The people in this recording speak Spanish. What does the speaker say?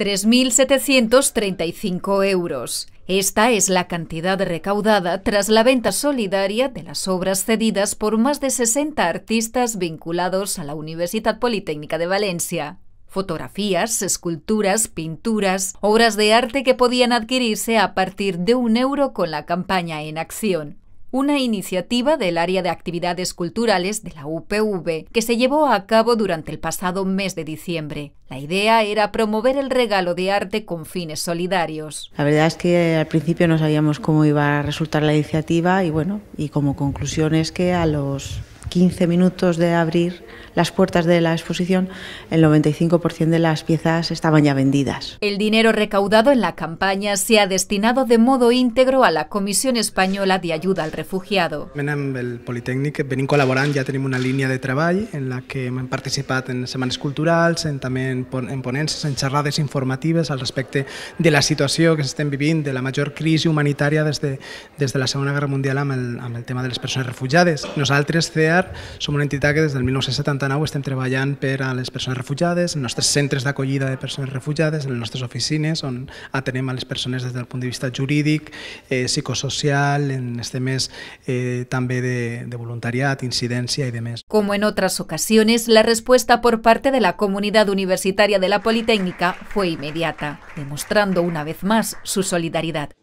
3.735 euros. Esta es la cantidad recaudada tras la venta solidaria de las obras cedidas por más de 60 artistas vinculados a la Universidad Politécnica de Valencia. Fotografías, esculturas, pinturas, obras de arte que podían adquirirse a partir de un euro con la campaña en acción una iniciativa del área de actividades culturales de la UPV que se llevó a cabo durante el pasado mes de diciembre. La idea era promover el regalo de arte con fines solidarios. La verdad es que al principio no sabíamos cómo iba a resultar la iniciativa y bueno, y como conclusión es que a los 15 minutos de abrir las puertas de la exposición, el 95% de las piezas estaban ya vendidas. El dinero recaudado en la campaña se ha destinado de modo íntegro a la Comisión Española de Ayuda al Refugiado. En el Politécnic venim colaborando, ya tenemos una línea de trabajo en la que hem participat en semanas culturales, en, també en, en en charlas informatives al respecto de la situación que se estem vivint, de la mayor crisis humanitaria desde de, des de la Segona Guerra Mundial amb el, el tema de les persones refugiades. Nosaltres, CEA, somos una entidad que des del 1979 estem treballant per a les persones refugiades, en nuestros centros de acogida de personas refugiadas, en nuestras oficinas, oficines, on atenem a las personas desde el punto de vista jurídico, eh, psicosocial, en este mes eh, también de, voluntariado, incidencia y demás. Como en otras ocasiones, la respuesta por parte de la comunidad universitaria de la Politécnica fue inmediata, demostrando una vez más su solidaridad.